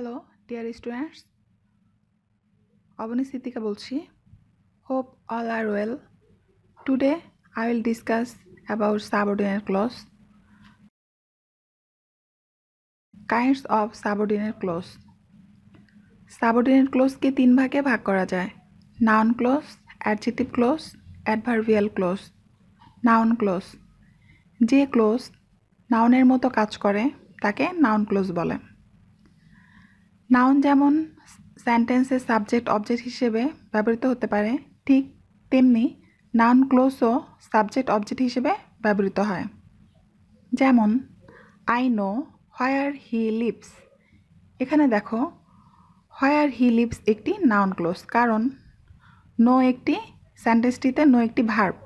hello dear students Abani Siddika বলছি hope all are well today I will discuss about subordinate clause kinds of subordinate clause subordinate ক্লোজকে তিন ভাগে ভাগ করা যায় noun clause adjective clause adverbial clause noun clause যে clause নাউনের মতো কাজ করে তাকে নাউন ক্লোজ বলে নাউন যেমন সেন্টেন্সে সাবজেক্ট অবজেক্ট হিসেবে ব্যবহৃত হতে পারে ঠিক তেমনি নাউন ক্লোজও সাবজেক্ট অবজেক্ট হিসেবে ব্যবহৃত হয় যেমন I know where he lives এখানে দেখো হোয়ার হি লিভস একটি নাউন ক্লোজ কারণ নো একটি সেন্টেন্সটিতে নো একটি ভার্ব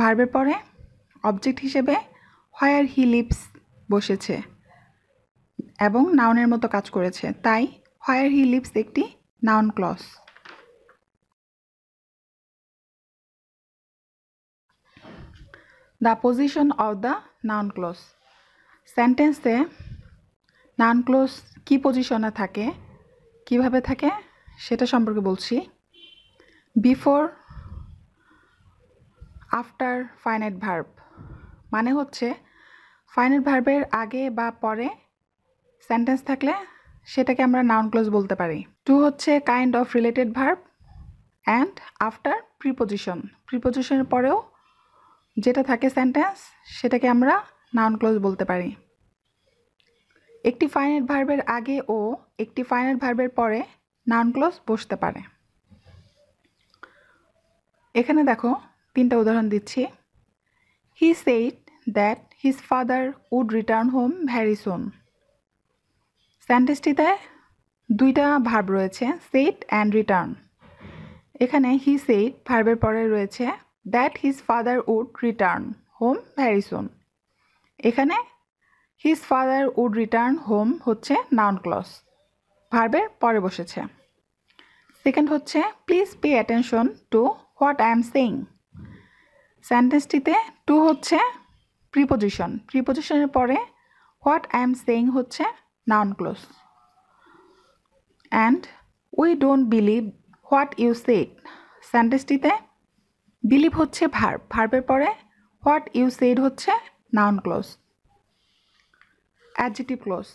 ভার্বের পরে অবজেক্ট হিসেবে হোয়ার হি লিভস বসেছে এবং নাউনের মতো কাজ করেছে তাই হোয়ার হি লিভস একটি noun clause the position of the noun clause সেন্টেন্সে নাউন ক্লস কী পজিশনে থাকে কিভাবে থাকে সেটা সম্পর্কে বলছি বিফোর আফটার ফাইনাইট ভার্ব মানে হচ্ছে ফাইনাইট ভার্বের আগে বা পরে সেন্টেন্স থাকলে সেটাকে আমরা নাউন ক্লোজ বলতে পারি টু হচ্ছে kind of related verb and after preposition প্রিপোজিশনের পরেও যেটা থাকে সেন্টেন্স সেটাকে আমরা নাউন ক্লোজ বলতে পারি একটি ফাইনাল ভার্বের আগে ও একটি ফাইনাল ভার্বের পরে নাউন ক্লোজ বসতে পারে এখানে দেখো তিনটা উদাহরণ দিচ্ছি he said that his father would return home very soon সেন্টেন্সটিতে দুইটা ভার্ব রয়েছে সেট অ্যান্ড রিটার্ন এখানে হি সেট ভার্বের পরে রয়েছে that his father would return home very soon এখানে his father would return home হচ্ছে নাউন ক্লস ভার্বের পরে বসেছে সেকেন্ড হচ্ছে please pay attention to what I am saying সেন্টেন্সটিতে টু হচ্ছে প্রিপোজিশন প্রিপোজিশনের পরে হোয়াট আই এম সেইং হচ্ছে noun clause and we don't believe what you said স্যান্ডেসটিতে বিলিভ হচ্ছে ভার্ব ভার্বের পরে হোয়াট ইউ সেড হচ্ছে নাউন ক্লোজ অ্যাডজেটিভ ক্লোজ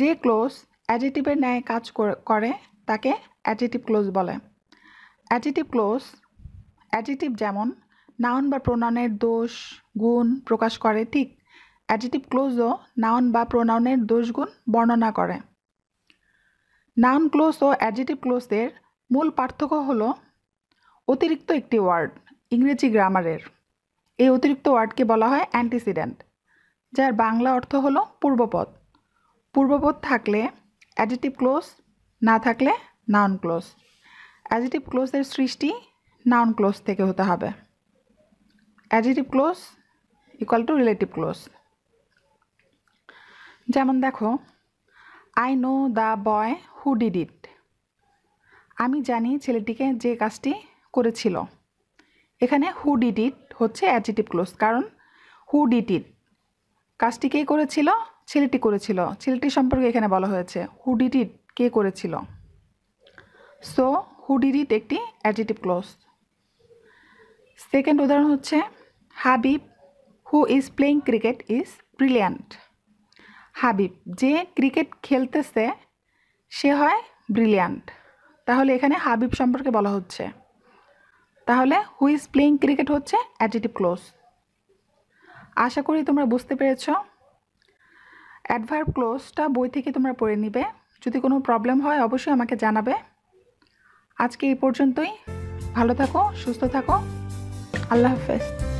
যে ক্লোজ অ্যাডজেটিভের ন্যায় কাজ করে তাকে অ্যাডজেটিভ ক্লোজ বলে অ্যাডজেটিভ ক্লোজ অ্যাডজেটিভ যেমন নাউন বা প্রোনাউনের দোষ গুণ প্রকাশ করে ঠিক অ্যাডিটিভ ক্লোজও নাউন বা প্রোনাউনের দোষগুণ বর্ণনা করে নাউন ক্লোজ ও অ্যাডিটিভ ক্লোজের মূল পার্থক্য হল অতিরিক্ত একটি ওয়ার্ড ইংরেজি গ্রামারের এই অতিরিক্ত ওয়ার্ডকে বলা হয় অ্যান্টিসিডেন্ট যার বাংলা অর্থ হল পূর্বপদ পূর্বপদ থাকলে অ্যাডিটিভ ক্লোজ না থাকলে নাউন ক্লোজ অ্যাডিটিভ ক্লোজের সৃষ্টি নাউন ক্লোজ থেকে হতে হবে অ্যাডিটিভ clause equal to relative clause যেমন দেখো I know the boy who did it আমি জানি ছেলেটিকে যে কাজটি করেছিল এখানে হু ডিড ইট হচ্ছে অ্যাজিটিভ ক্লোজ কারণ হু ডিড ইট কাজটি কে করেছিল ছেলেটি করেছিল ছেলেটি সম্পর্কে এখানে বলা হয়েছে হু ডিড ইট কে করেছিল সো হু ডিড ইট একটি অ্যাজিটিভ ক্লোজ সেকেন্ড উদাহরণ হচ্ছে Habib who is playing cricket is brilliant Habib যে ক্রিকেট খেলতেছে সে হয় ব্রিলিয়ান্ট তাহলে এখানে হাবিব সম্পর্কে বলা হচ্ছে তাহলে হু ইজ প্লেইং ক্রিকেট হচ্ছে অ্যাডিটিভ ক্লোজ আশা করি তোমরা বুঝতে পেরেছ অ্যাডভার্ব ক্লোজটা বই থেকে তোমরা পড়ে নিবে যদি কোনো প্রবলেম হয় অবশ্যই আমাকে জানাবে আজকে এই পর্যন্তই ভালো থাকো সুস্থ থাকো আল্লাহ হাফেজ